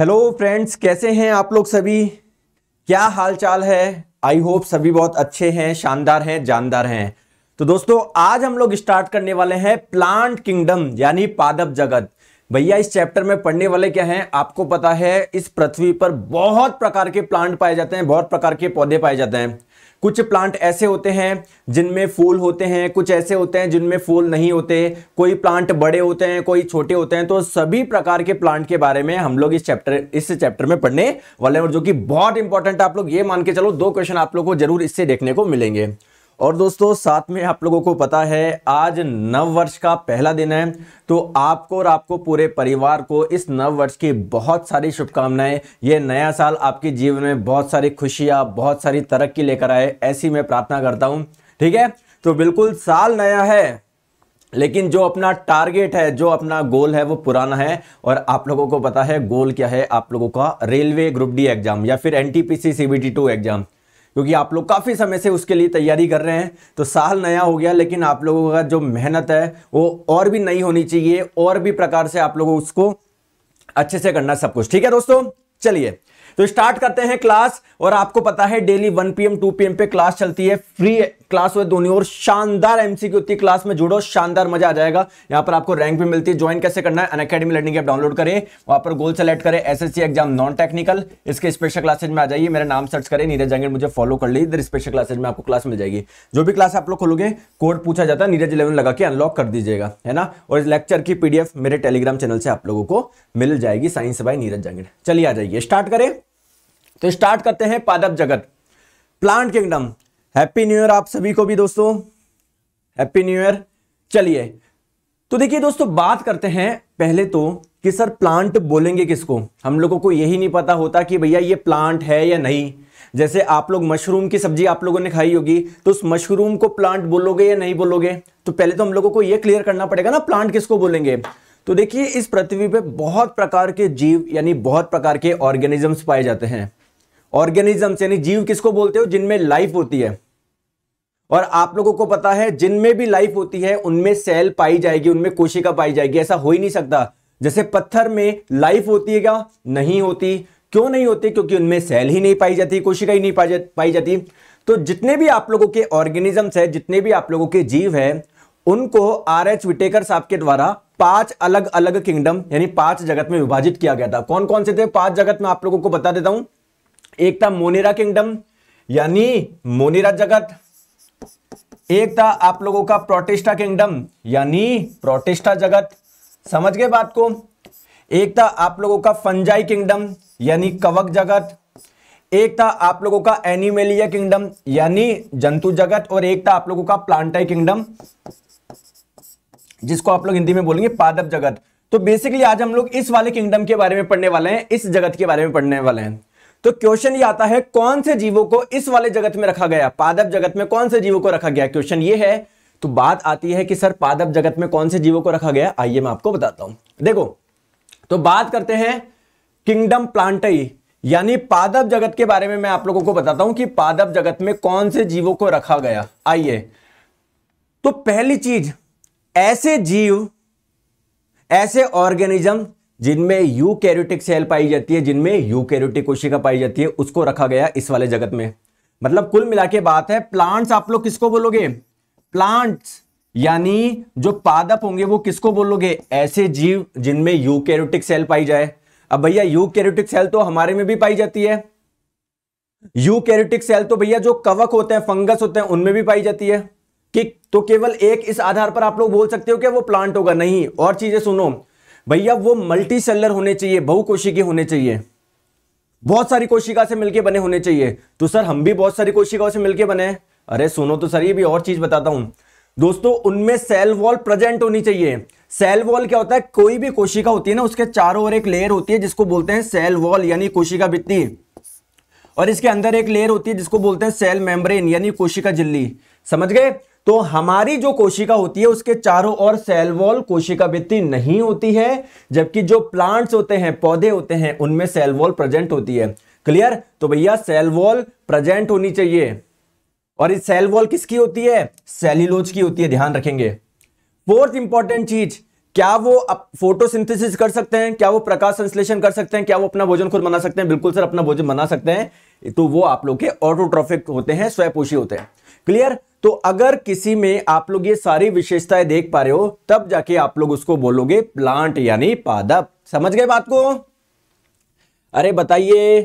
hello friends कैसे हैं आप लोग सभी क्या हालचाल है आई होप सभी बहुत अच्छे हैं शानदार हैं जानदार हैं तो दोस्तों आज हम लोग स्टार्ट करने वाले हैं प्लांट किंगडम यानी पादप जगत भैया इस चैप्टर में पढ़ने वाले क्या हैं आपको पता है इस पृथ्वी पर बहुत प्रकार के प्लांट पाए जाते हैं बहुत प्रकार के पौधे पाए जाते हैं कुछ प्लांट ऐसे होते हैं जिनमें फूल होते हैं कुछ ऐसे होते हैं जिनमें फूल नहीं होते कोई प्लांट बड़े होते हैं कोई छोटे होते हैं तो सभी प्रकार के प्लांट के बारे में हम लोग इस चैप्टर इस चैप्टर में पढ़ने वाले हैं और जो कि बहुत इंपॉर्टेंट आप लोग ये मान के चलो दो क्वेश्चन आप लोग को जरूर इससे देखने को मिलेंगे और दोस्तों साथ में आप लोगों को पता है आज नव वर्ष का पहला दिन है तो आपको और आपको पूरे परिवार को इस नव वर्ष की बहुत सारी शुभकामनाएं ये नया साल आपके जीवन में बहुत सारी खुशियां बहुत सारी तरक्की लेकर आए ऐसी मैं प्रार्थना करता हूं ठीक है तो बिल्कुल साल नया है लेकिन जो अपना टारगेट है जो अपना गोल है वो पुराना है और आप लोगों को पता है गोल क्या है आप लोगों का रेलवे ग्रुप डी एग्जाम या फिर एनटीपीसी सीबीटी टू एग्जाम क्योंकि आप लोग काफ़ी समय से उसके लिए तैयारी कर रहे हैं तो साल नया हो गया लेकिन आप लोगों का जो मेहनत है वो और भी नई होनी चाहिए और भी प्रकार से आप लोगों उसको अच्छे से करना सब कुछ ठीक है दोस्तों चलिए तो स्टार्ट करते हैं क्लास और आपको पता है डेली 1 पीएम 2 पीएम पे क्लास चलती है फ्री क्लास हुए दोनों और शानदार एमसीक्यू की क्लास में जुड़ो शानदार मजा आ जाएगा यहां पर आपको रैंक भी मिलती है ज्वाइन कैसे करना है Unacademy learning app download करें वहां पर गोल सेलेक्ट करें एसएससी एग्जाम नॉन टेक्निकल इसके स्पेशल क्लासेज में आ जाइए मेरा नाम सर्च करें नीरज जंगे मुझे फॉलो कर ली इधर स्पेशल क्लासेज में आपको क्लास मिल जाएगी जो भी क्लास आप लोग खोलोगे कोड पूछा जाता है नीरज इलेवन लगा के अनलॉक कर दीजिएगा है ना और इस लेक्चर की पीडीएफ मेरे टेलीग्राम चैनल से आप लोगों को मिल जाएगी साइंस बाय नीरज जंगे चलिए आ जाइए स्टार्ट करें तो स्टार्ट करते हैं पादप जगत plant kingdom happy new year आप सभी को भी दोस्तों हैप्पी न्यू ईयर चलिए तो देखिए दोस्तों बात करते हैं पहले तो कि सर प्लांट बोलेंगे किसको हम लोगों को यही नहीं पता होता कि भैया ये प्लांट है या नहीं जैसे आप लोग मशरूम की सब्जी आप लोगों ने खाई होगी तो उस मशरूम को प्लांट बोलोगे या नहीं बोलोगे तो पहले तो हम लोगों को ये क्लियर करना पड़ेगा ना प्लांट किसको बोलेंगे तो देखिए इस पृथ्वी पे बहुत प्रकार के जीव यानी बहुत प्रकार के ऑर्गेनिजम्स पाए जाते हैं ऑर्गेनिजम्स यानी जीव किसको बोलते हो जिनमें लाइफ होती है और आप लोगों को पता है जिनमें भी लाइफ होती है उनमें सेल पाई जाएगी उनमें कोशिका पाई जाएगी ऐसा हो ही नहीं सकता जैसे पत्थर में लाइफ होती है क्या नहीं होती क्यों नहीं होती क्योंकि उनमें सेल ही नहीं पाई जाती कोशिका ही नहीं पाई, जा, पाई जाती तो जितने भी आप लोगों के ऑर्गेनिजम्स है जितने भी आप लोगों के जीव है उनको आर एच विटेकर साहब के द्वारा पांच अलग अलग किंगडम यानी पांच जगत में विभाजित किया गया था कौन कौन से थे पांच जगत में आप लोगों को बता देता हूं एक था मोनेरा किंगडम यानी मोनेरा जगत एक था आप लोगों का प्रोटेस्टा किंगडम यानी प्रोटेस्टा जगत समझ गए बात को एक था आप लोगों का फंजाई किंगडम यानी कवक जगत एक था आप लोगों का एनिमेलिया किंगडम यानी जंतु जगत और एक था आप लोगों का प्लांटाई किंगडम जिसको आप लोग हिंदी में बोलेंगे पादप जगत तो बेसिकली आज हम लोग इस वाले किंगडम के बारे में पढ़ने वाले हैं इस जगत के बारे में पढ़ने वाले हैं तो क्वेश्चन ये आता है कौन से जीवों को इस वाले जगत में रखा गया पादप जगत में कौन से जीवों को रखा गया क्वेश्चन ये है तो बात आती है कि सर पादप जगत में कौन से जीवों को रखा गया आइए मैं आपको बताता हूं देखो तो बात करते हैं किंगडम प्लांटई यानी पादप जगत के बारे में मैं आप लोगों को बताता हूं कि पादप जगत में कौन से जीवों को रखा गया आइए तो पहली चीज ऐसे जीव ऐसे ऑर्गेनिज्म जिनमें यू कैरोटिक सेल पाई जाती है जिनमें यू कैरोटिक कोशिका पाई जाती है उसको रखा गया इस वाले जगत में मतलब कुल मिला के बात है प्लांट्स आप लोग किसको बोलोगे प्लांट्स यानी जो पादप होंगे वो किसको बोलोगे ऐसे जीव जिनमें यू कैरोटिक सेल पाई जाए अब भैया यू कैरोटिक सेल तो हमारे में भी पाई जाती है यू कैरोटिक सेल तो भैया जो कवक होते हैं फंगस होते हैं उनमें भी पाई जाती है कि तो केवल एक इस आधार पर आप लोग बोल सकते हो कि वो प्लांट होगा नहीं और चीजें सुनो भैया वो मल्टी सेलर होने चाहिए बहुकोशिकीय होने चाहिए बहुत सारी कोशिका से मिलके बने होने चाहिए तो सर हम भी बहुत सारी कोशिकाओं से मिलके बने हैं अरे सुनो तो सर ये भी और चीज बताता हूं दोस्तों उनमें सेल वॉल प्रेजेंट होनी चाहिए सेल वॉल क्या होता है कोई भी कोशिका होती है ना उसके चारों ओर एक लेयर होती है जिसको बोलते हैं सेल वॉल यानी कोशिका भित्ती और इसके अंदर एक लेयर होती है जिसको बोलते हैं सेल मेम्ब्रेन यानी कोशिका झिल्ली समझ गए तो हमारी जो कोशिका होती है उसके चारों ओर सेल वॉल कोशिका भित्ति नहीं होती है जबकि जो प्लांट्स होते हैं पौधे होते हैं उनमें सेल वॉल प्रेजेंट होती है क्लियर तो भैया सेल वॉल प्रेजेंट होनी चाहिए और इस सेल वॉल किसकी होती है सेल्यूलोज की होती है ध्यान रखेंगे फोर्थ इंपॉर्टेंट चीज क्या वो फोटोसिंथेसिस कर सकते हैं क्या वो प्रकाश संश्लेषण कर सकते हैं क्या वो अपना भोजन खुद बना सकते हैं बिल्कुल सर अपना भोजन बना सकते हैं तो वो आप लोग के ऑटोट्रॉफिक होते हैं स्वयं होते हैं क्लियर तो अगर किसी में आप लोग ये सारी विशेषताएं देख पा रहे हो तब जाके आप लोग उसको बोलोगे प्लांट यानी पादप समझ गए बात को अरे बताइए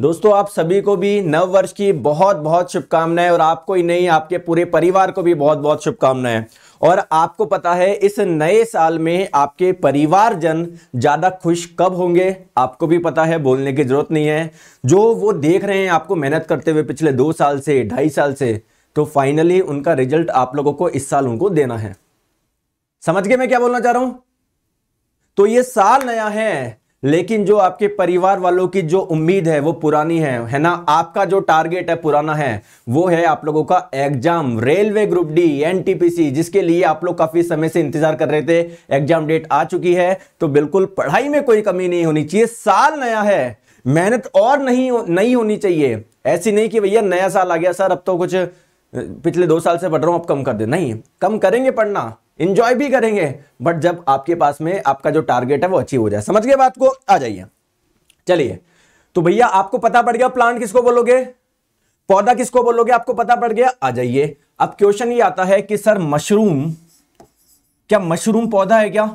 दोस्तों आप सभी को भी नव वर्ष की बहुत बहुत शुभकामनाएं और आपको ही नहीं आपके पूरे परिवार को भी बहुत बहुत शुभकामनाएं और आपको पता है इस नए साल में आपके परिवारजन ज़्यादा खुश कब होंगे आपको भी पता है बोलने की ज़रूरत नहीं है जो वो देख रहे हैं आपको मेहनत करते हुए पिछले दो साल से ढाई साल से तो फाइनली उनका रिजल्ट आप लोगों को इस साल उनको देना है समझ गए मैं क्या बोलना चाह रहा हूं तो ये साल नया है लेकिन जो आपके परिवार वालों की जो उम्मीद है वो पुरानी है है ना आपका जो टारगेट है पुराना है वो है आप लोगों का exam railway group D NTPC जिसके लिए आप लोग काफी समय से इंतजार कर रहे थे एग्जाम डेट आ चुकी है तो बिल्कुल पढ़ाई में कोई कमी नहीं होनी चाहिए साल नया है मेहनत और नहीं नहीं होनी चाहिए ऐसी नहीं कि भैया नया साल आ गया सर अब तो कुछ पिछले दो साल से पढ़ रहा हूं अब कम कर दे नहीं कम करेंगे पढ़ना इंजॉय भी करेंगे बट जब आपके पास में आपका जो टारगेट है वो अचीव हो जाए समझ गए बात को आ जाइए चलिए तो भैया आपको पता पड़ गया प्लांट किसको बोलोगे पौधा किसको बोलोगे आपको पता पड़ गया आ जाइए अब क्वेश्चन ये आता है कि सर मशरूम क्या मशरूम पौधा है क्या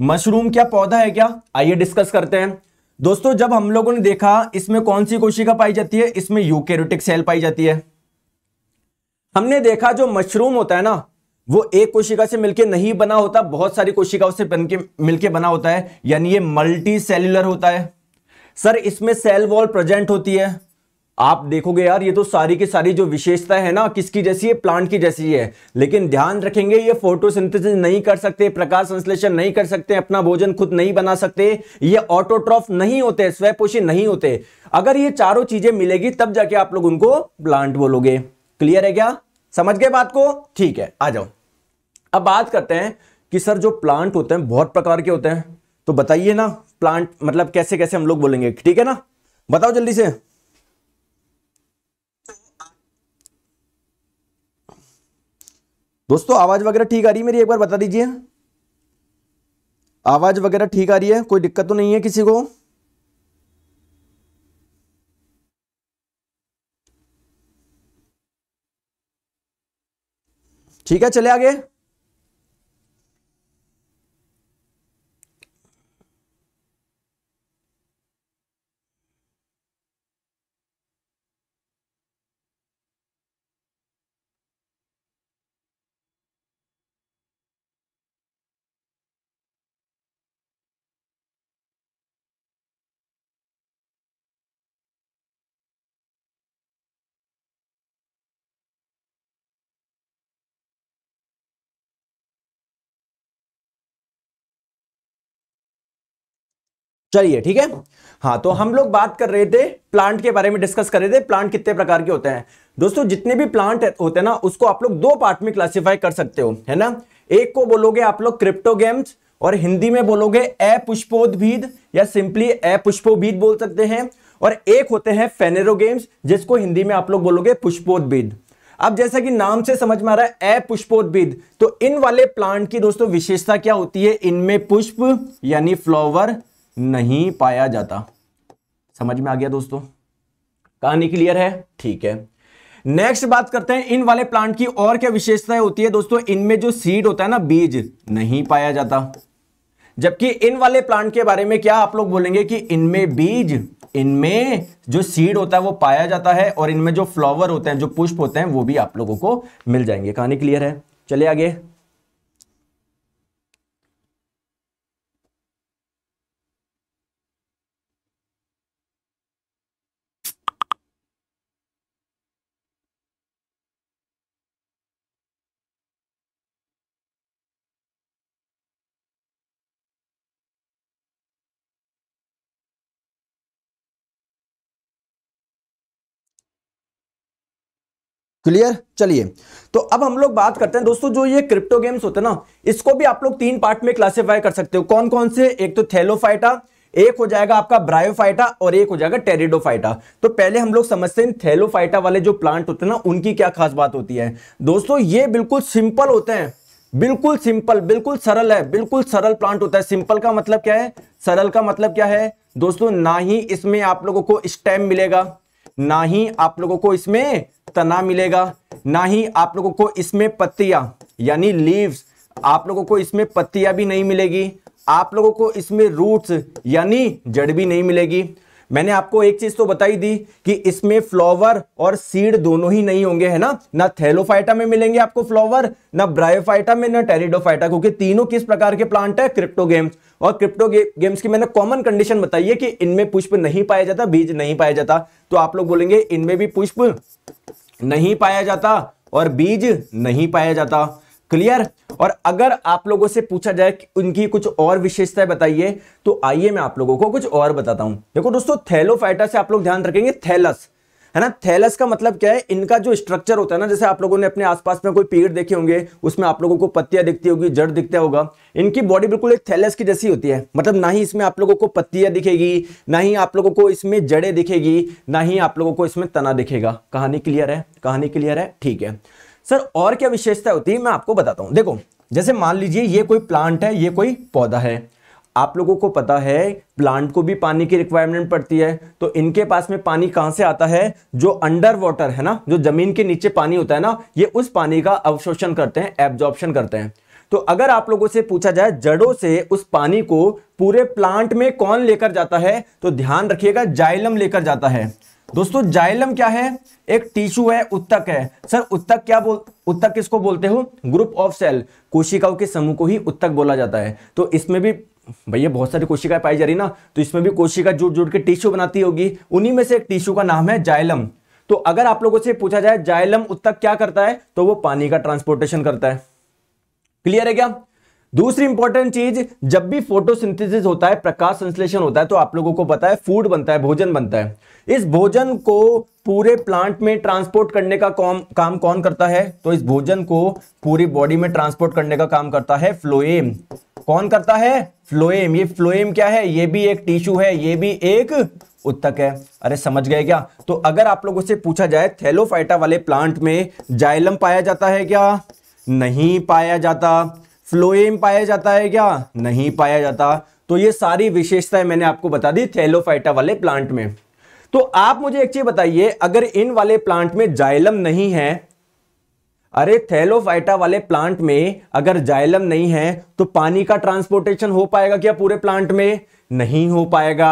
मशरूम क्या पौधा है क्या आइए डिस्कस करते हैं दोस्तों जब हम लोगों ने देखा इसमें कौन सी कोशिका पाई जाती है इसमें यूकेरोटिक सेल पाई जाती है हमने देखा जो मशरूम होता है ना वो एक कोशिका से मिलके नहीं बना होता बहुत सारी कोशिकाओं से बनके मिलके बना होता है यानी ये मल्टी सेल्युलर होता है सर इसमें सेल वॉल प्रेजेंट होती है आप देखोगे यार ये तो सारी की सारी जो विशेषता है ना किसकी जैसी है प्लांट की जैसी है लेकिन ध्यान रखेंगे ये फोटोसिंथेसिस नहीं कर सकते प्रकाश संश्लेषण नहीं कर सकते अपना भोजन खुद नहीं बना सकते ये ऑटोट्रॉफ नहीं होते स्वयपोषी नहीं होते अगर ये चारों चीजें मिलेगी तब जाके आप लोग उनको प्लांट बोलोगे क्लियर है क्या समझ गए बात को ठीक है आ जाओ अब बात करते हैं कि सर जो प्लांट होते हैं बहुत प्रकार के होते हैं तो बताइए ना प्लांट मतलब कैसे कैसे हम लोग बोलेंगे ठीक है ना बताओ जल्दी से दोस्तों आवाज वगैरह ठीक आ रही है मेरी एक बार बता दीजिए आवाज वगैरह ठीक आ रही है कोई दिक्कत तो नहीं है किसी को ठीक है चले आगे चलिए ठीक है हाँ तो हम लोग बात कर रहे थे प्लांट के बारे में डिस्कस कर रहे थे प्लांट कितने प्रकार के होते हैं दोस्तों जितने भी प्लांट होते हैं ना उसको आप लोग दो पार्ट में क्लासिफाई कर सकते हो है ना एक को बोलोगे आप लोग क्रिप्टो गेम्स और हिंदी में बोलोगे ए अपुष्पोद्भिद या सिंपली ए पुष्पोभीद बोल सकते हैं और एक होते हैं फेनेरो गेम्स जिसको हिंदी में आप लोग बोलोगे पुष्पोद्भिद अब जैसा कि नाम से समझ में आ रहा है ए अपुष्पोद्भिद तो इन वाले प्लांट की दोस्तों विशेषता क्या होती है इनमें पुष्प यानी फ्लावर नहीं पाया जाता समझ में आ गया दोस्तों कहानी क्लियर है ठीक है नेक्स्ट बात करते हैं इन वाले प्लांट की और क्या विशेषताएं होती है दोस्तों इनमें जो सीड होता है ना बीज नहीं पाया जाता जबकि इन वाले प्लांट के बारे में क्या आप लोग बोलेंगे कि इनमें बीज इनमें जो सीड होता है वो पाया जाता है और इनमें जो फ्लावर होते हैं जो पुष्प होते हैं वो भी आप लोगों को मिल जाएंगे कहानी क्लियर है चले आगे क्लियर चलिए तो अब हम लोग बात करते हैं दोस्तों जो ये क्रिप्टो गेम्स होते हैं ना इसको भी आप लोग तीन पार्ट में क्लासिफाई कर सकते हो कौन कौन से एक तो थैलोफाइटा एक हो जाएगा आपका ब्रायोफाइटा और एक हो जाएगा टेरिडोफाइटा तो पहले हम लोग समझते हैं थैलोफाइटा वाले जो प्लांट होते हैं ना उनकी क्या खास बात होती है दोस्तों ये बिल्कुल सिंपल होते हैं बिल्कुल सिंपल बिल्कुल सरल है बिल्कुल सरल प्लांट होता है सिंपल का मतलब क्या है सरल का मतलब क्या है दोस्तों ना ही इसमें आप लोगों को स्टेम मिलेगा ना ही आप लोगों को इसमें तना मिलेगा ना ही आप लोगों को इसमें पत्तियां यानी लीव्स आप लोगों को इसमें पत्तियां भी नहीं मिलेगी आप लोगों को इसमें रूट्स यानी जड़ भी नहीं मिलेगी मैंने आपको एक चीज तो बताई दी कि इसमें फ्लावर और सीड दोनों ही नहीं होंगे है ना ना थेलोफाइटा में मिलेंगे आपको फ्लावर ना ब्रायोफाइटा में ना टेरिडोफाइटा क्योंकि तीनों किस प्रकार के प्लांट है क्रिप्टो गेम्स और क्रिप्टो गे, गेम्स की मैंने कॉमन कंडीशन बताई है कि इनमें पुष्प नहीं पाया जाता बीज नहीं पाया जाता तो आप लोग बोलेंगे इनमें भी पुष्प नहीं पाया जाता और बीज नहीं पाया जाता क्लियर और अगर आप लोगों से पूछा जाए कि उनकी कुछ और विशेषताएं बताइए तो आइए मैं आप लोगों को कुछ और बताता हूं देखो दोस्तों थैलोफाइटा से आप लोग ध्यान रखेंगे थैलस है ना थैलस का मतलब क्या है इनका जो स्ट्रक्चर होता है ना जैसे आप लोगों ने अपने आसपास में कोई पेड़ देखे होंगे उसमें आप लोगों को पत्तियां दिखती होगी जड़ दिखता होगा इनकी बॉडी बिल्कुल एक थैलस की जैसी होती है मतलब ना ही इसमें आप लोगों को पत्तियां दिखेगी ना ही आप लोगों को इसमें जड़े दिखेगी ना ही आप लोगों को इसमें तना दिखेगा कहानी क्लियर है कहानी क्लियर है ठीक है सर और क्या विशेषता होती है मैं आपको बताता हूं देखो जैसे मान लीजिए ये कोई प्लांट है ये कोई पौधा है आप लोगों को पता है प्लांट को भी पानी की रिक्वायरमेंट पड़ती है तो इनके पास में पानी कहां से आता है जो अंडर वाटर है ना जो जमीन के नीचे पानी होता है ना ये उस पानी का अवशोषण करते हैं एब्जॉर्प्शन करते हैं तो अगर आप लोगों से पूछा जाए जड़ों से उस पानी को पूरे प्लांट में कौन लेकर जाता है तो ध्यान रखिएगा जाइलम लेकर जाता है दोस्तों जाइलम क्या है एक टिश्यू है उत्तक है सर उत्तक क्या बोल उत्तक किसको बोलते हो ग्रुप ऑफ सेल कोशिकाओं के समूह को ही उत्तक बोला जाता है तो इसमें भी भैया बहुत सारी कोशिकाएं पाई जा रही ना तो इसमें भी कोशिका जुट जुड़ के टिश्यू बनाती होगी उन्हीं में से एक टिश्यू का नाम है जाइलम तो अगर आप लोगों से पूछा जाए जाइलम उत्तक क्या करता है तो वो पानी का ट्रांसपोर्टेशन करता है क्लियर है क्या दूसरी इंपॉर्टेंट चीज जब भी फोटोसिंथेसिस होता है प्रकाश संश्लेषण होता है तो आप लोगों को पता है फूड बनता है भोजन बनता है इस भोजन को पूरे प्लांट में ट्रांसपोर्ट करने का काम काम कौन करता है तो इस भोजन को पूरी बॉडी में ट्रांसपोर्ट करने का काम करता है फ्लोएम कौन करता है फ्लोएम ये फ्लोएम क्या है ये भी एक टिश्यू है ये भी एक उत्तक है अरे समझ गए क्या तो अगर आप लोगों से पूछा जाए थैलोफाइटा वाले प्लांट में जाइलम पाया जाता है क्या नहीं पाया जाता फ्लोएम पाया जाता है क्या नहीं पाया जाता तो ये सारी विशेषताएं मैंने आपको बता दी थैलोफाइटा वाले प्लांट में तो आप मुझे एक चीज बताइए अगर इन वाले प्लांट में जाइलम नहीं है अरे थैलोफाइटा वाले प्लांट में अगर जाइलम नहीं है तो पानी का ट्रांसपोर्टेशन हो पाएगा क्या पूरे प्लांट में नहीं हो पाएगा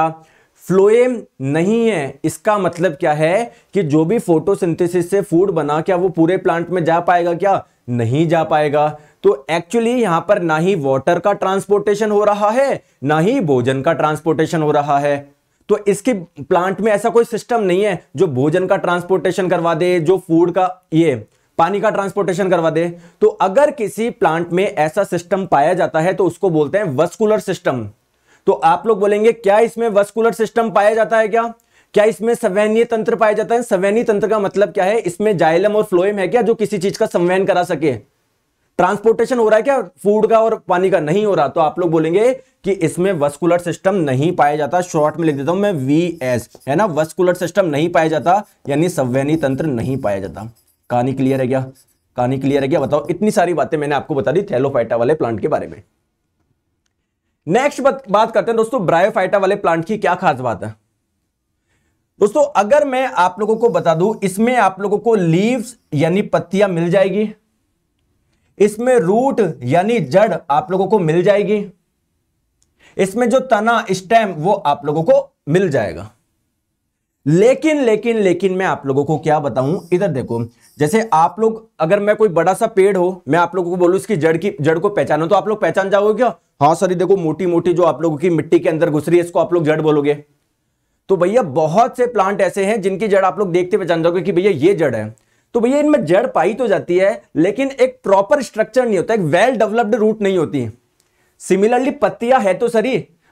फ्लोएम नहीं है इसका मतलब क्या है कि जो भी फोटोसिंथेसिस से फूड बना क्या वो पूरे प्लांट में जा पाएगा क्या नहीं जा पाएगा तो एक्चुअली यहां पर ना ही वाटर का ट्रांसपोर्टेशन हो रहा है ना ही भोजन का ट्रांसपोर्टेशन हो रहा है तो इसके प्लांट में ऐसा कोई सिस्टम नहीं है जो भोजन का ट्रांसपोर्टेशन करवा दे जो फूड का ये पानी का ट्रांसपोर्टेशन करवा दे तो अगर किसी प्लांट में ऐसा सिस्टम पाया जाता है तो उसको बोलते हैं वस्कुलर सिस्टम तो आप लोग बोलेंगे क्या इसमें वस्कुलर सिस्टम पाया जाता है क्या क्या इसमें सवैनीय तंत्र पाया जाता है संवहनीय तंत्र का मतलब क्या है इसमें जाइलम और फ्लोएम है क्या जो किसी चीज का संवयन करा सके ट्रांसपोर्टेशन हो रहा है क्या फूड का और पानी का नहीं हो रहा तो आप लोग बोलेंगे कि इसमें वस्कुलर सिस्टम नहीं पाया जाता शॉर्ट में लिख देता हूं मैं वी एस है ना वस्कुलर सिस्टम नहीं पाया जाता यानी संवहनी तंत्र नहीं पाया जाता कहानी क्लियर है क्या कहानी क्लियर है क्या बताओ इतनी सारी बातें मैंने आपको बता दी थैलोफाइटा वाले प्लांट के बारे में नेक्स्ट बात करते हैं दोस्तों ब्रायोफाइटा वाले प्लांट की क्या खास बात है दोस्तों अगर मैं आप लोगों को बता दूं इसमें आप लोगों को लीव्स यानी पत्तियां मिल जाएगी इसमें रूट यानी जड़ आप लोगों को मिल जाएगी इसमें जो तना स्टेम वो आप लोगों को मिल जाएगा लेकिन लेकिन लेकिन मैं आप लोगों को क्या बताऊं इधर देखो जैसे आप लोग अगर मैं कोई बड़ा सा पेड़ हो मैं आप लोगों को बोलूं इसकी जड़ की जड़ को पहचानो तो आप लोग पहचान जाओगे क्या हाँ सर देखो मोटी मोटी जो आप लोगों की मिट्टी के अंदर घुस रही है इसको आप लोग जड़ बोलोगे तो भैया बहुत से प्लांट ऐसे हैं जिनकी जड़ आप लोग देखते पहचान जाओगे कि भैया ये जड़ है तो भैया इनमें जड़ पाई तो जाती है लेकिन एक प्रॉपर स्ट्रक्चर नहीं होता एक वेल डेवलप्ड रूट नहीं होती सिमिलरली पत्तियां है तो सर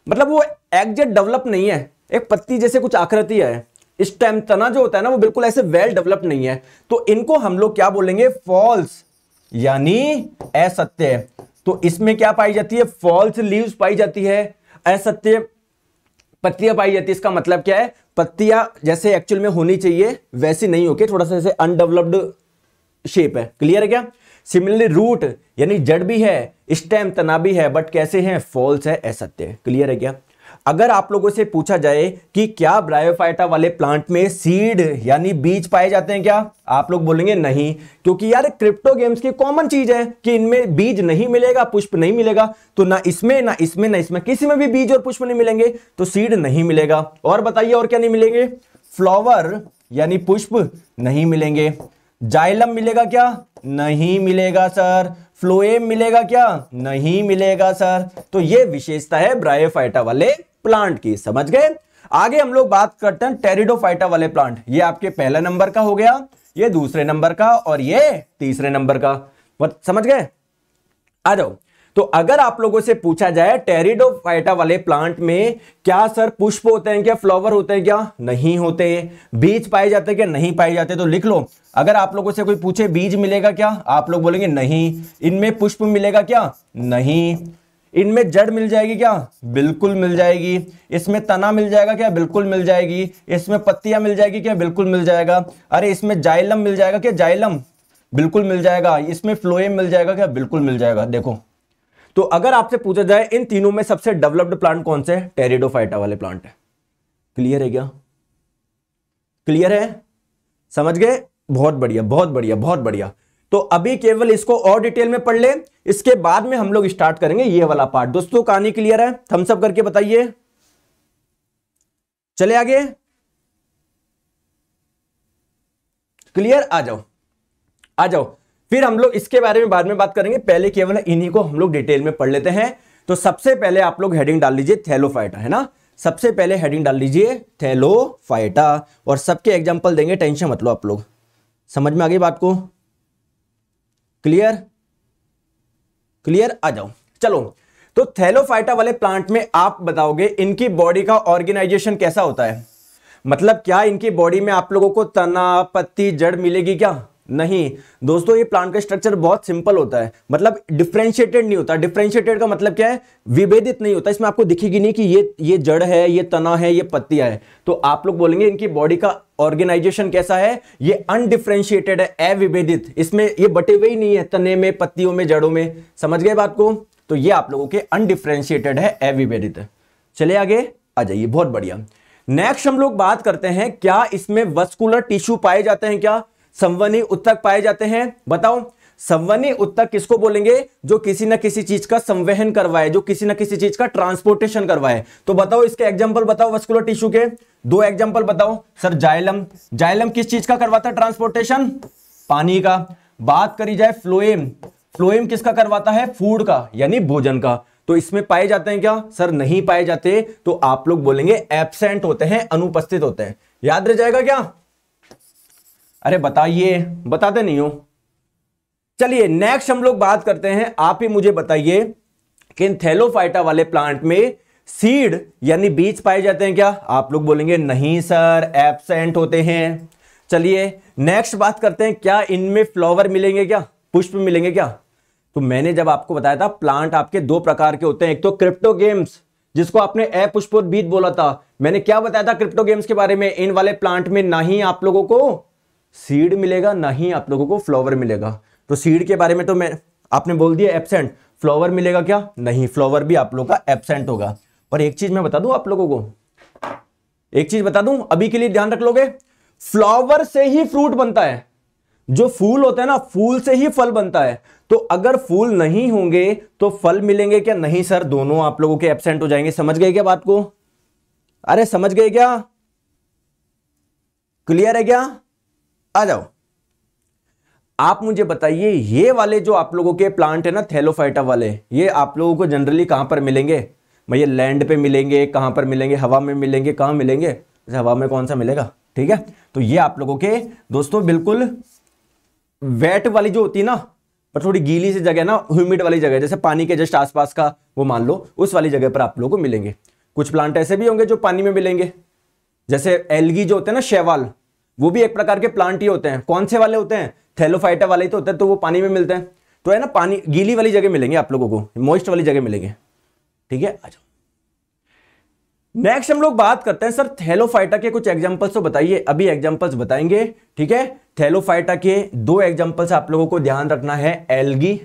मतलब वो एग्जैक्ट डेवलप नहीं है एक पत्ती जैसे कुछ आकृति है स्टेम तना जो होता है ना वो बिल्कुल ऐसे वेल डेवलप नहीं है तो इनको हम लोग क्या बोलेंगे फॉल्स यानी असत्य तो इसमें क्या पाई जाती है फॉल्स लीव्स पाई जाती है असत्य पत्तियां पाई जाती है इसका मतलब क्या है पत्तियां जैसे एक्चुअल में होनी चाहिए वैसी नहीं होके थोड़ा सा जैसे अनडेवलप्ड शेप है क्लियर है क्या सिमिलरली रूट यानी जड़ भी है स्टेम तना भी है बट कैसे हैं फॉल्स है असत्य क्लियर है क्या अगर आप लोगों से पूछा जाए कि क्या ब्रायोफाइटा वाले प्लांट में सीड यानी बीज पाए जाते हैं क्या आप लोग बोलेंगे नहीं क्योंकि यार क्रिप्टो गेम्स की कॉमन चीज है कि इनमें बीज नहीं मिलेगा पुष्प नहीं मिलेगा तो ना इसमें ना इसमें ना इसमें किसी में भी बीज और पुष्प नहीं मिलेंगे तो सीड नहीं मिलेगा और बताइए और क्या नहीं मिलेंगे फ्लॉवर यानी पुष्प नहीं मिलेंगे जाइलम मिलेगा क्या नहीं मिलेगा सर फ्लोएम मिलेगा क्या नहीं मिलेगा सर तो ये विशेषता है ब्रायोफाइटा वाले प्लांट की समझ गए आगे हम लोग बात करते हैं टेरिडोफाइटा वाले प्लांट ये आपके पहले नंबर का हो गया ये दूसरे नंबर का और ये तीसरे नंबर का समझ गए आ जाओ तो अगर आप लोगों से पूछा जाए टेरिडोफाइटा वाले प्लांट में क्या सर पुष्प होते हैं क्या फ्लावर होते हैं क्या नहीं होते बीज पाए जाते क्या नहीं पाए जाते तो लिख लो अगर आप लोगों से कोई पूछे बीज मिलेगा क्या आप लोग बोलेंगे नहीं इनमें पुष्प मिलेगा क्या नहीं इनमें जड़ मिल जाएगी क्या बिल्कुल मिल जाएगी इसमें तना मिल जाएगा क्या बिल्कुल मिल जाएगी इसमें पत्तियां मिल जाएगी क्या बिल्कुल मिल जाएगा अरे इसमें जाइलम मिल जाएगा क्या जाइलम बिल्कुल मिल जाएगा इसमें फ्लोएम मिल जाएगा क्या बिल्कुल मिल जाएगा देखो तो अगर आपसे पूछा जाए इन तीनों में सबसे डेवलप्ड प्लांट कौन से टेरिडोफाइटा वाले प्लांट है क्लियर है क्या क्लियर है समझ गए बहुत बढ़िया बहुत बढ़िया बहुत बढ़िया तो अभी केवल इसको और डिटेल में पढ़ ले इसके बाद में हम लोग स्टार्ट करेंगे ये वाला पार्ट दोस्तों कहानी क्लियर है थम्सअप करके बताइए चले आगे क्लियर आ जाओ आ जाओ फिर हम लोग इसके बारे में बाद में बात करेंगे पहले केवल इन्हीं को हम लोग डिटेल में पढ़ लेते हैं तो सबसे पहले आप लोग हेडिंग डाल लीजिए थैलोफाइटा है ना सबसे पहले हेडिंग डाल लीजिए थैलोफाइटा और सबके एग्जाम्पल देंगे टेंशन मत लो आप लोग समझ में आ गई बात को क्लियर क्लियर आ जाओ चलो तो थैलोफाइटा वाले प्लांट में आप बताओगे इनकी बॉडी का ऑर्गेनाइजेशन कैसा होता है मतलब क्या इनकी बॉडी में आप लोगों को तना पत्ती जड़ मिलेगी क्या नहीं दोस्तों ये प्लांट का स्ट्रक्चर बहुत सिंपल होता है मतलब डिफ्रेंशिएटेड नहीं होता डिफ्रेंशिएटेड का मतलब क्या है विभेदित नहीं होता इसमें आपको दिखेगी नहीं कि ये ये जड़ है ये तना है ये पत्तियां है तो आप लोग बोलेंगे इनकी बॉडी का ऑर्गेनाइजेशन कैसा है ये अनडिफ्रेंशिएटेड है अविभेदित इसमें ये बटे हुए ही नहीं है तने में पत्तियों में जड़ों में समझ गए बात को तो ये आप लोगों के अनडिफ्रेंशिएटेड है अविभेदित चले आगे आ जाइए बहुत बढ़िया नेक्स्ट हम लोग बात करते हैं क्या इसमें वस्कुलर टिश्यू पाए जाते हैं क्या संवनी उत्तक पाए जाते हैं बताओ संवनी उत्तक किसको बोलेंगे जो किसी ना किसी चीज का संवहन करवाए जो किसी ना किसी चीज का ट्रांसपोर्टेशन करवाए तो बताओ इसके एग्जाम्पल बताओ वस्कुलर टिश्यू के दो एग्जाम्पल बताओ सर जायलम जायलम किस चीज का करवाता है ट्रांसपोर्टेशन पानी का बात करी जाए फ्लोएम फ्लोएम किसका करवाता है फूड का यानी भोजन का तो इसमें पाए जाते हैं क्या सर नहीं पाए जाते तो आप लोग बोलेंगे एबसेंट होते हैं अनुपस्थित होते हैं याद रह जाएगा क्या अरे बताइए बताते नहीं हो चलिए नेक्स्ट हम लोग बात करते हैं आप ही मुझे बताइए कि इन थैलोफाइटा वाले प्लांट में सीड यानी बीज पाए जाते हैं क्या आप लोग बोलेंगे नहीं सर एबसेंट होते हैं चलिए नेक्स्ट बात करते हैं क्या इनमें फ्लावर मिलेंगे क्या पुष्प मिलेंगे क्या तो मैंने जब आपको बताया था प्लांट आपके दो प्रकार के होते हैं एक तो क्रिप्टो गेम्स जिसको आपने अपुष्पोर बीज बोला था मैंने क्या बताया था क्रिप्टो गेम्स के बारे में इन वाले प्लांट में ना ही आप लोगों को सीड मिलेगा ना ही आप लोगों को फ्लावर मिलेगा तो सीड के बारे में तो मैं आपने बोल दिया एबसेंट फ्लावर मिलेगा क्या नहीं फ्लावर भी आप लोग का एबसेंट होगा पर एक चीज मैं बता दूं आप लोगों को एक चीज बता दूं अभी के लिए ध्यान रख लोगे फ्लावर से ही फ्रूट बनता है जो फूल होता है ना फूल से ही फल बनता है तो अगर फूल नहीं होंगे तो फल मिलेंगे क्या नहीं सर दोनों आप लोगों के एबसेंट हो जाएंगे समझ गए क्या बात को अरे समझ गए क्या क्लियर है क्या आ जाओ आप मुझे बताइए ये वाले जो आप लोगों के प्लांट है ना थैलोफाइटा वाले ये आप लोगों को जनरली कहां पर मिलेंगे भैया लैंड पे मिलेंगे कहां पर मिलेंगे हवा में मिलेंगे कहां मिलेंगे जैसे हवा में कौन सा मिलेगा ठीक है तो ये आप लोगों के दोस्तों बिल्कुल वेट वाली जो होती है ना पर थोड़ी गीली सी जगह ना ह्यूमिड वाली जगह जैसे पानी के जस्ट आसपास का वो मान लो उस वाली जगह पर आप लोगों को मिलेंगे कुछ प्लांट ऐसे भी होंगे जो पानी में मिलेंगे जैसे एलगी जो होते हैं ना शेवाल वो भी एक प्रकार के प्लांट ही होते हैं कौन से वाले होते हैं थैलोफाइटा वाले ही तो होते हैं तो वो पानी में मिलते हैं तो है ना पानी गीली वाली जगह मिलेंगे आप लोगों को मोइस्ट वाली जगह मिलेंगे ठीक है आ जाओ नेक्स्ट हम लोग बात करते हैं सर थैलोफाइटा के कुछ एग्जांपल्स तो बताइए अभी एग्जांपल्स बताएंगे ठीक है थैलोफाइटा के दो एग्जांपल्स आप लोगों को ध्यान रखना है एलगी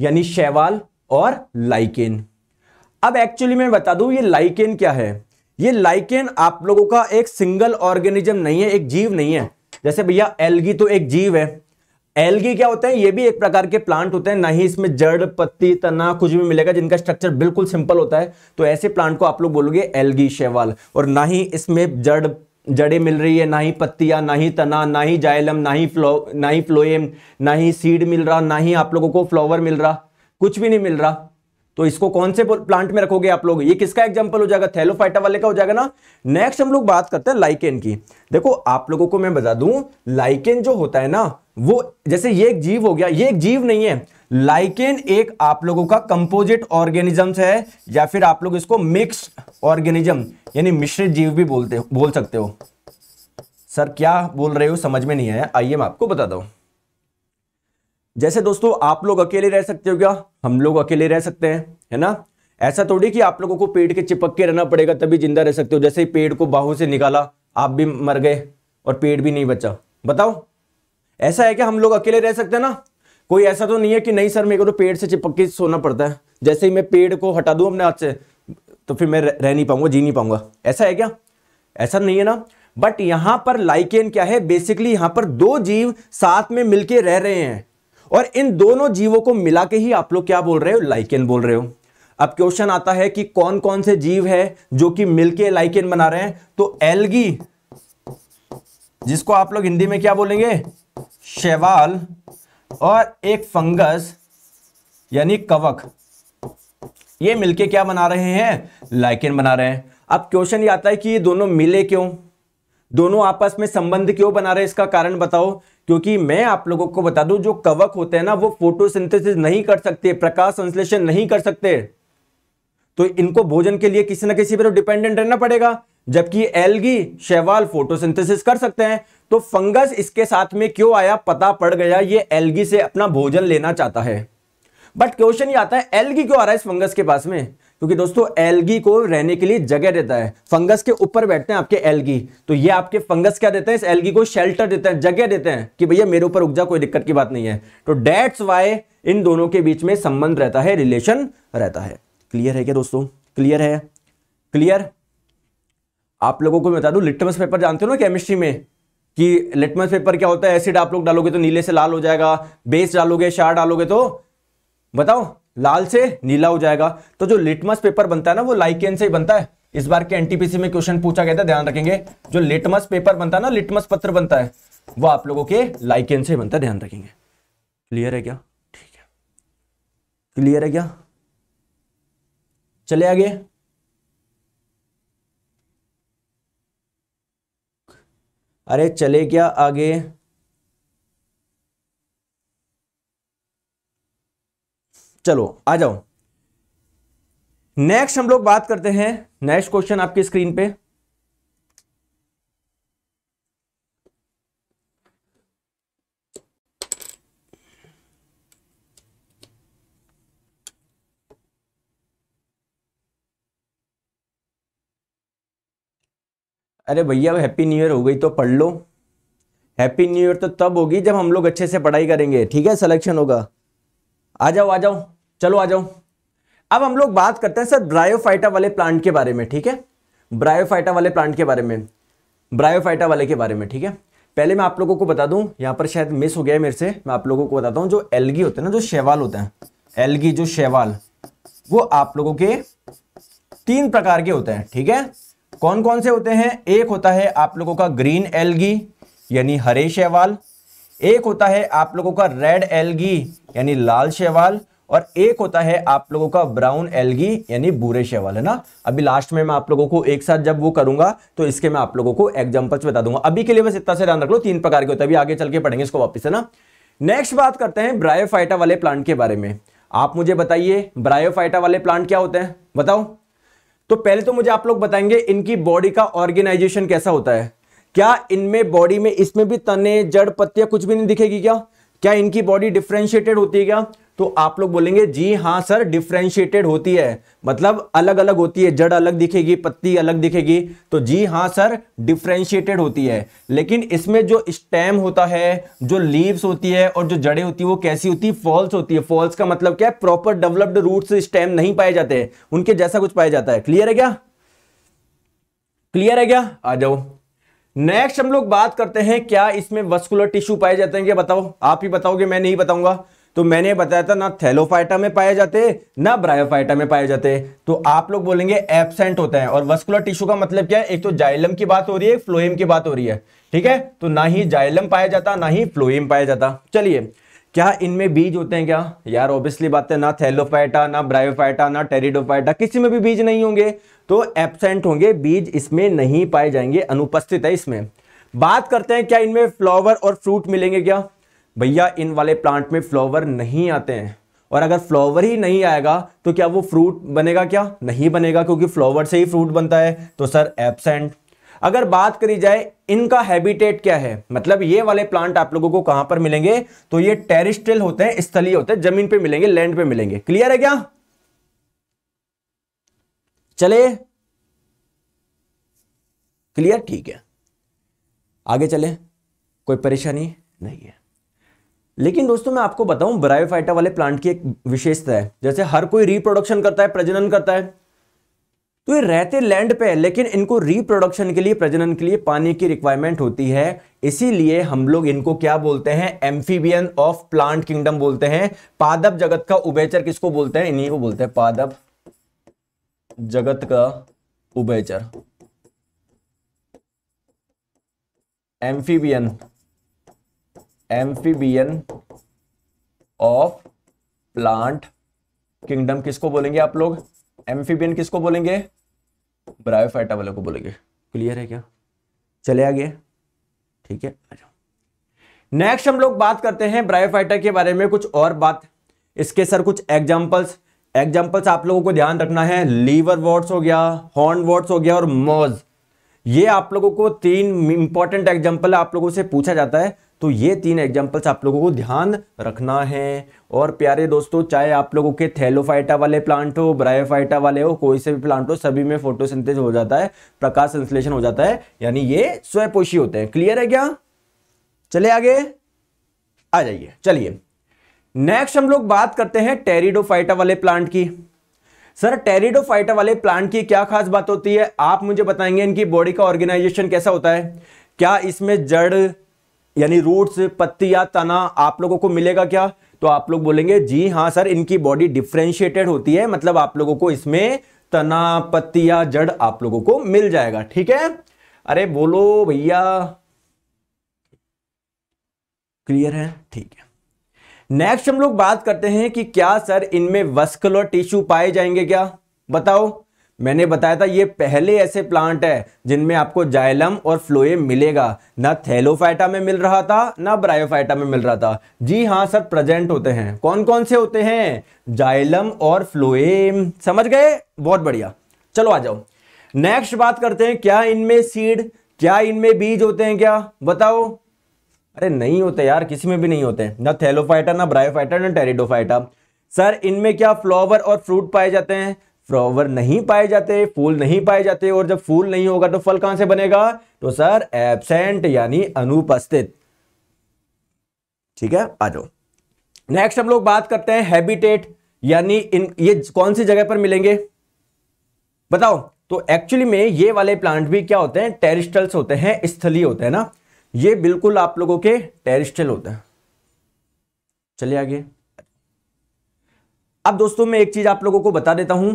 यानी शैवाल और लाइकेन अब एक्चुअली मैं बता दूं ये लाइकेन क्या है ये लाइकेन आप लोगों का एक सिंगल ऑर्गेनिज्म नहीं है एक जीव नहीं है जैसे भैया एलगी तो एक जीव है एलगी क्या होते हैं ये भी एक प्रकार के प्लांट होते हैं ना ही इसमें जड़ पत्ती तना कुछ भी मिलेगा जिनका स्ट्रक्चर बिल्कुल सिंपल होता है तो ऐसे प्लांट को आप लोग बोलोगे एलगी शैवाल और ना ही इसमें जड़ जड़े मिल रही है ना ही पत्तियां ना ही तना ना ही जायलम ना ही फ्लो ना ही फ्लोएम ना ही सीड मिल रहा ना ही आप लोगों को फ्लावर मिल रहा कुछ भी नहीं मिल रहा तो इसको कौन से प्लांट में रखोगे आप लोग ये किसका एग्जाम्पल हो जाएगा थैलोफाइटा वाले का हो जाएगा ना नेक्स्ट हम लोग बात करते हैं लाइकेन की देखो आप लोगों को मैं बता दूं लाइकेन जो होता है ना वो जैसे ये एक जीव हो गया ये एक जीव नहीं है लाइकेन एक आप लोगों का कंपोजिट ऑर्गेनिज्म है या फिर आप लोग इसको मिक्स ऑर्गेनिज्म यानी मिश्रित जीव भी बोलते बोल सकते हो सर क्या बोल रहे हो समझ में नहीं आया आइए मैं आपको बता दू जैसे दोस्तों आप लोग अकेले रह सकते हो क्या हम लोग अकेले रह सकते हैं है ना ऐसा थोड़ी कि आप लोगों को पेड़ के चिपक के रहना पड़ेगा तभी जिंदा रह सकते हो जैसे ही पेड़ को बाहों से निकाला आप भी मर गए और पेड़ भी नहीं बचा बताओ ऐसा है क्या हम लोग अकेले रह सकते हैं ना कोई ऐसा तो नहीं है कि नहीं सर मेरे को तो पेड़ से चिपक के सोना पड़ता है जैसे ही मैं पेड़ को हटा दूं अपने हाथ से तो फिर मैं रह नहीं पाऊंगा जी नहीं पाऊंगा ऐसा है क्या ऐसा नहीं है ना बट यहां पर लाइकेन क्या है बेसिकली यहां पर दो जीव साथ में मिलकर रह रहे हैं और इन दोनों जीवों को मिला के ही आप लोग क्या बोल रहे हो लाइकेन बोल रहे हो अब क्वेश्चन आता है कि कौन कौन से जीव है जो कि मिलके लाइकेन बना रहे हैं तो एलगी जिसको आप लोग हिंदी में क्या बोलेंगे शैवाल और एक फंगस यानी कवक ये मिलके क्या बना रहे हैं लाइकेन बना रहे हैं अब क्वेश्चन ये आता है कि ये दोनों मिले क्यों दोनों आपस में संबंध क्यों बना रहे इसका कारण बताओ क्योंकि मैं आप लोगों को बता दूं जो कवक होते हैं ना वो फोटोसिंथेसिस नहीं कर सकते प्रकाश संश्लेषण नहीं कर सकते तो इनको भोजन के लिए किसी ना किसी पर डिपेंडेंट तो रहना पड़ेगा जबकि एलगी शैवाल फोटोसिंथेसिस कर सकते हैं तो फंगस इसके साथ में क्यों आया पता पड़ गया ये एलगी से अपना भोजन लेना चाहता है बट क्वेश्चन ये आता है एलगी क्यों आ रहा है इस फंगस के पास में क्योंकि दोस्तों एलगी को रहने के लिए जगह देता है फंगस के ऊपर बैठते हैं आपके एलगी तो ये आपके फंगस क्या देते हैं इस एलगी को शेल्टर देते हैं जगह देते हैं कि भैया मेरे ऊपर उग जा कोई दिक्कत की बात नहीं है तो डेट्स वाई इन दोनों के बीच में संबंध रहता है रिलेशन रहता है क्लियर है क्या दोस्तों क्लियर है क्लियर आप लोगों को बता दूं लिटमस पेपर जानते हो ना केमिस्ट्री में कि लिटमस पेपर क्या होता है एसिड आप लोग डालोगे तो नीले से लाल हो जाएगा बेस डालोगे शार डालोगे तो बताओ लाल से नीला हो जाएगा तो जो लिटमस पेपर बनता है ना वो लाइकेन से ही बनता है इस बार के एनटीपीसी में क्वेश्चन पूछा गया था ध्यान रखेंगे जो लिटमस पेपर बनता है ना लिटमस पत्र बनता है वो आप लोगों के लाइकेन से बनता है ध्यान रखेंगे क्लियर है क्या ठीक है क्लियर है क्या चले आगे अरे चले क्या आगे चलो आ जाओ नेक्स्ट हम लोग बात करते हैं नेक्स्ट क्वेश्चन आपकी स्क्रीन पे अरे भैया हैप्पी न्यू ईयर हो गई तो पढ़ लो हैप्पी न्यू ईयर तो तब होगी जब हम लोग अच्छे से पढ़ाई करेंगे ठीक है सिलेक्शन होगा आ जाओ आ जाओ चलो आ जाओ अब हम लोग बात करते हैं सर ब्रायोफाइटा वाले प्लांट के बारे में ठीक है ब्रायोफाइटा वाले प्लांट के बारे में ब्रायोफाइटा वाले के बारे में ठीक है पहले मैं आप लोगों को बता दूं यहां पर शायद मिस हो गया है मेरे से मैं आप लोगों को बताता हूं जो एलगी होते हैं ना जो शेवाल होते हैं एलगी जो शेवाल वो आप लोगों के तीन प्रकार के होते हैं ठीक है कौन कौन से होते हैं एक होता है आप लोगों का ग्रीन एलगी यानी हरे शेवाल एक होता है आप लोगों का रेड एलगी यानी लाल शैवाल और एक होता है आप लोगों का ब्राउन एलगी यानी बुरे शेवल है ना अभी लास्ट में मैं आप लोगों को एक साथ जब वो करूंगा तो इसके मैं आप लोगों को एग्जाम्पल्स बता दूंगा अभी के लिए बस इतना से ध्यान रख लो तीन प्रकार के होते हैं अभी आगे चल के पढ़ेंगे इसको वापस है ना नेक्स्ट बात करते हैं ब्रायोफाइटा वाले प्लांट के बारे में आप मुझे बताइए ब्रायोफाइटा वाले प्लांट क्या होते हैं बताओ तो पहले तो मुझे आप लोग बताएंगे इनकी बॉडी का ऑर्गेनाइजेशन कैसा होता है क्या इनमें बॉडी में इसमें भी तने जड़ पत्तियां कुछ भी नहीं दिखेगी क्या क्या इनकी बॉडी डिफ्रेंशिएटेड होती है क्या तो आप लोग बोलेंगे जी हाँ सर डिफ्रेंशिएटेड होती है मतलब अलग अलग होती है जड़ अलग दिखेगी पत्ती अलग दिखेगी तो जी हाँ सर डिफ्रेंशिएटेड होती है लेकिन इसमें जो स्टेम होता है जो लीव्स होती है और जो जड़ें होती है वो कैसी होती है फॉल्स होती है फॉल्स का मतलब क्या है प्रॉपर डेवलप्ड रूट स्टेम नहीं पाए जाते हैं उनके जैसा कुछ पाया जाता है क्लियर है क्या क्लियर है क्या आ जाओ नेक्स्ट हम लोग बात करते हैं क्या इसमें वस्कुलर टिश्यू पाए जाते हैं क्या बताओ आप ही बताओगे मैं नहीं बताऊंगा तो मैंने बताया था ना थैलोफाइटा में पाए जाते ना ब्रायोफाइटा में पाए जाते तो आप लोग बोलेंगे एबसेंट होते हैं और वस्कुलर टिश्यू का मतलब क्या है एक तो जाइलम की बात हो रही है फ्लोएम की बात हो रही है ठीक है तो ना ही जाइलम पाया जाता ना ही फ्लोएम पाया जाता चलिए क्या इनमें बीज होते हैं क्या यार ऑब्वियसली बात है ना थैलोफाइटा ना ब्रायोफाइटा ना टेरिडोफाइटा किसी में भी बीज नहीं होंगे तो एबसेंट होंगे बीज इसमें नहीं पाए जाएंगे अनुपस्थित है इसमें बात करते हैं क्या इनमें फ्लावर और फ्रूट मिलेंगे क्या भैया इन वाले प्लांट में फ्लावर नहीं आते हैं और अगर फ्लावर ही नहीं आएगा तो क्या वो फ्रूट बनेगा क्या नहीं बनेगा क्योंकि फ्लावर से ही फ्रूट बनता है तो सर एबसेंट अगर बात करी जाए इनका हैबिटेट क्या है मतलब ये वाले प्लांट आप लोगों को कहां पर मिलेंगे तो ये टेरिस्ट्रियल होते हैं स्थलीय होते हैं जमीन पे मिलेंगे लैंड पे मिलेंगे क्लियर है क्या चले क्लियर ठीक है आगे चले कोई परेशानी नहीं है लेकिन दोस्तों मैं आपको बताऊं ब्रायोफाइटा वाले प्लांट की एक विशेषता है जैसे हर कोई रिप्रोडक्शन करता है प्रजनन करता है तो ये रहते लैंड पे है लेकिन इनको रिप्रोडक्शन के लिए प्रजनन के लिए पानी की रिक्वायरमेंट होती है इसीलिए हम लोग इनको क्या बोलते हैं एम्फीबियन ऑफ प्लांट किंगडम बोलते हैं पादप जगत का उबेचर किसको बोलते हैं इन्हीं को बोलते हैं पादप जगत का उबेचर amphibian amphibian of plant kingdom किसको बोलेंगे आप लोग एम्फीबियन किसको बोलेंगे ब्रायोफाइटा वाले को बोलेंगे क्लियर है क्या चले आगे ठीक है नेक्स्ट हम लोग बात करते हैं ब्रायोफाइटा के बारे में कुछ और बात इसके सर कुछ एग्जाम्पल्स एग्जाम्पल्स आप लोगों को ध्यान रखना है लीवर वर्ड्स हो गया हॉर्न वर्ड्स हो गया और मोज ये आप लोगों को तीन इंपॉर्टेंट एग्जाम्पल आप लोगों से पूछा जाता है तो ये तीन एग्जाम्पल्स आप लोगों को ध्यान रखना है और प्यारे दोस्तों चाहे आप लोगों के थैलोफाइटा वाले प्लांट हो ब्रायोफाइटा वाले हो कोई से भी प्लांट हो सभी में फोटोसिंथेसिस हो जाता है प्रकाश संश्लेषण हो जाता है यानी ये स्वयपोषी होते हैं क्लियर है क्या चले आगे आ जाइए चलिए नेक्स्ट हम लोग बात करते हैं टेरिडोफाइटा वाले प्लांट की सर टेरिडोफाइटा वाले प्लांट की क्या खास बात होती है आप मुझे बताएंगे इनकी बॉडी का ऑर्गेनाइजेशन कैसा होता है क्या इसमें जड़ यानी रूट्स पत्ती या तना आप लोगों को मिलेगा क्या तो आप लोग बोलेंगे जी हाँ सर इनकी बॉडी डिफ्रेंशिएटेड होती है मतलब आप लोगों को इसमें तना पत्ती या जड़ आप लोगों को मिल जाएगा ठीक है अरे बोलो भैया क्लियर है ठीक है नेक्स्ट हम लोग बात करते हैं कि क्या सर इनमें वस्कुलर टिश्यू पाए जाएंगे क्या बताओ मैंने बताया था ये पहले ऐसे प्लांट है जिनमें आपको जाइलम और फ्लोएम मिलेगा ना थैलोफाइटा में मिल रहा था ना ब्रायोफाइटा में मिल रहा था जी हाँ सर प्रेजेंट होते हैं कौन कौन से होते हैं जाइलम और फ्लोएम समझ गए बहुत बढ़िया चलो आ जाओ नेक्स्ट बात करते हैं क्या इनमें सीड क्या इनमें बीज होते हैं क्या बताओ अरे नहीं होते यार किसी में भी नहीं होते ना थैलोफाइटा ना ब्रायोफाइटा ना टेरिडोफाइटा सर इनमें क्या फ्लावर और फ्रूट पाए जाते हैं फ्लावर नहीं पाए जाते फूल नहीं पाए जाते और जब फूल नहीं होगा तो फल कहां से बनेगा तो सर एबसेंट यानी अनुपस्थित ठीक है आ जाओ नेक्स्ट हम लोग बात करते हैं हैबिटेट यानी इन ये कौन सी जगह पर मिलेंगे बताओ तो एक्चुअली में ये वाले प्लांट भी क्या होते हैं टेरिस्टल्स होते हैं स्थलीय होते हैं ना ये बिल्कुल आप लोगों के टेरिस्टल होते हैं चलिए आगे अब दोस्तों मैं एक चीज आप लोगों को बता देता हूं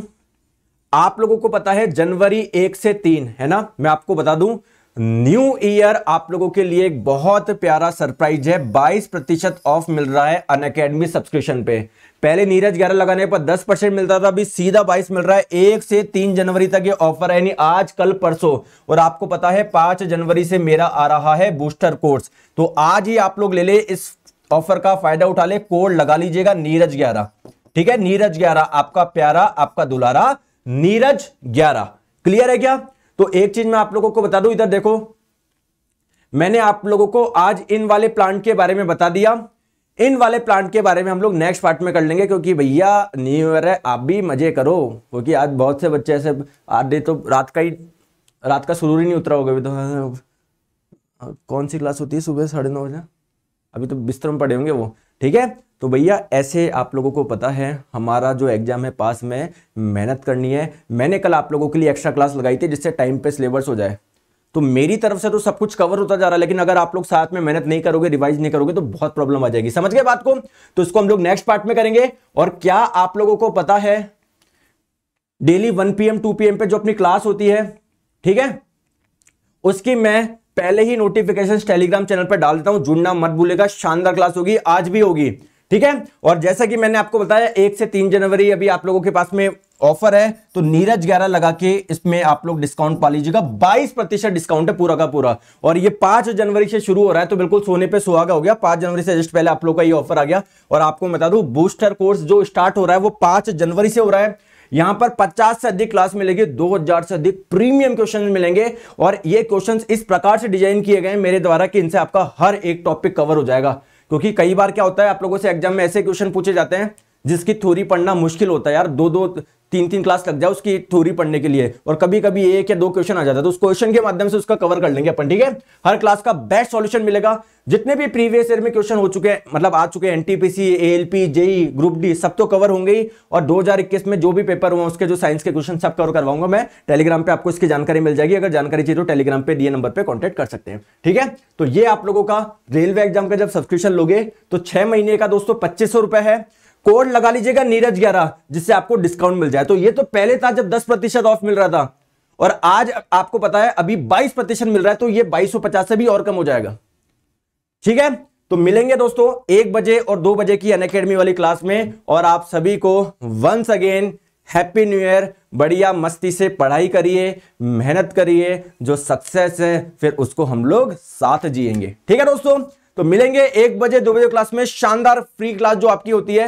आप लोगों को पता है जनवरी एक से तीन है ना मैं आपको बता दूं न्यू ईयर आप लोगों के लिए एक बहुत प्यारा सरप्राइज है 22 प्रतिशत ऑफ मिल रहा है अन अकेडमी सब्सक्रिप्शन पे पहले नीरज ग्यारह लगाने पर 10 परसेंट मिलता था अभी सीधा 22 मिल रहा है एक से तीन जनवरी तक ये ऑफर है यानी आज कल परसों और आपको पता है पांच जनवरी से मेरा आ रहा है बूस्टर कोर्स तो आज ही आप लोग ले ले इस ऑफर का फायदा उठा ले कोड लगा लीजिएगा नीरज ग्यारह ठीक है नीरज ग्यारह आपका प्यारा आपका दुलारा नीरज ग्यारह क्लियर है क्या तो एक चीज मैं आप लोगों को बता दू इधर देखो मैंने आप लोगों को आज इन वाले प्लांट के बारे में बता दिया इन वाले प्लांट के बारे में हम लोग नेक्स्ट पार्ट में कर लेंगे क्योंकि भैया न्यू ईयर है आप भी मजे करो क्योंकि आज बहुत से बच्चे ऐसे आधे तो रात का ही रात का शुरू ही नहीं उतरा होगा अभी तो कौन सी क्लास होती है सुबह साढ़े नौ बजे अभी तो बिस्तर में पड़े होंगे वो ठीक है तो भैया ऐसे आप लोगों को पता है हमारा जो एग्ज़ाम है पास में मेहनत करनी है मैंने कल आप लोगों के लिए एक्स्ट्रा क्लास लगाई थी जिससे टाइम पे सिलेबस हो जाए तो मेरी तरफ से तो सब कुछ कवर होता जा रहा है लेकिन अगर आप लोग साथ में मेहनत नहीं करोगे रिवाइज नहीं करोगे तो बहुत प्रॉब्लम आ जाएगी समझ गए बात को तो इसको हम लोग नेक्स्ट पार्ट में करेंगे और क्या आप लोगों को पता है डेली वन पीएम 2 पीएम पे जो अपनी क्लास होती है ठीक है उसकी मैं पहले ही नोटिफिकेशन टेलीग्राम चैनल पर डाल देता हूं जुड़ना मत भूलेगा शानदार क्लास होगी आज भी होगी ठीक है और जैसा कि मैंने आपको बताया एक से तीन जनवरी अभी आप लोगों के पास में ऑफर है तो नीरज ग्यारह लगा के इसमें आप लोग डिस्काउंट पा लीजिएगा 22 प्रतिशत डिस्काउंट है पूरा का पूरा और ये पांच जनवरी से शुरू हो रहा है तो बिल्कुल सोने पे सुहागा हो गया पांच जनवरी से जस्ट पहले आप लोग का ये ऑफर आ गया और आपको बता दू बूस्टर कोर्स जो स्टार्ट हो रहा है वो पांच जनवरी से हो रहा है यहां पर 50 से अधिक क्लास मिलेगी 2000 से अधिक प्रीमियम क्वेश्चन मिलेंगे और ये क्वेश्चन इस प्रकार से डिजाइन किए गए मेरे द्वारा कि इनसे आपका हर एक टॉपिक कवर हो जाएगा क्योंकि कई बार क्या होता है आप लोगों से एग्जाम में ऐसे क्वेश्चन पूछे जाते हैं जिसकी थ्योरी पढ़ना मुश्किल होता है यार दो दो तीन तीन क्लास लग जाए उसकी थ्योरी पढ़ने के लिए और कभी कभी एक या दो क्वेश्चन आ जाता है तो उस क्वेश्चन के माध्यम से उसका कवर कर लेंगे अपन ठीक है हर क्लास का बेस्ट सॉल्यूशन मिलेगा जितने भी प्रीवियस ईयर में क्वेश्चन हो चुके हैं मतलब आ चुके हैं NTPC ALP JE group D सब तो कवर होंगे ही और 2021 में जो भी पेपर हुआ उसके जो साइंस के क्वेश्चन सब कवर करवाऊंगा मैं टेलीग्राम पे आपको इसकी जानकारी मिल जाएगी अगर जानकारी चाहिए तो टेलीग्राम पे दिए नंबर पे कॉन्टेक्ट कर सकते हैं ठीक है तो ये आप लोगों का रेलवे एग्जाम का जब सब्सक्रिप्शन लोगे तो छह महीने का दोस्तों पच्चीस है कोड लगा लीजिएगा नीरज ग्यारह जिससे आपको डिस्काउंट मिल जाए तो ये तो पहले था जब दस प्रतिशत ऑफ मिल रहा था और आज आपको पता है अभी बाईस प्रतिशत मिल रहा है तो ये बाईस से भी और कम हो जाएगा ठीक है तो मिलेंगे दोस्तों एक बजे और दो बजे की अन अकेडमी वाली क्लास में और आप सभी को once again happy new year बढ़िया मस्ती से पढ़ाई करिए मेहनत करिए जो सक्सेस है फिर उसको हम लोग साथ जियेंगे ठीक है दोस्तों तो मिलेंगे एक बजे दो बजे क्लास में शानदार फ्री क्लास जो आपकी होती है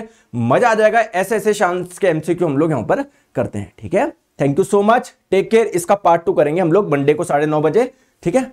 मजा आ जाएगा ऐसे ऐसे शांस के एमसीक्यू हम लोग यहां पर करते हैं ठीक है thank you so much take care इसका पार्ट टू करेंगे हम लोग मंडे को साढ़े नौ बजे ठीक है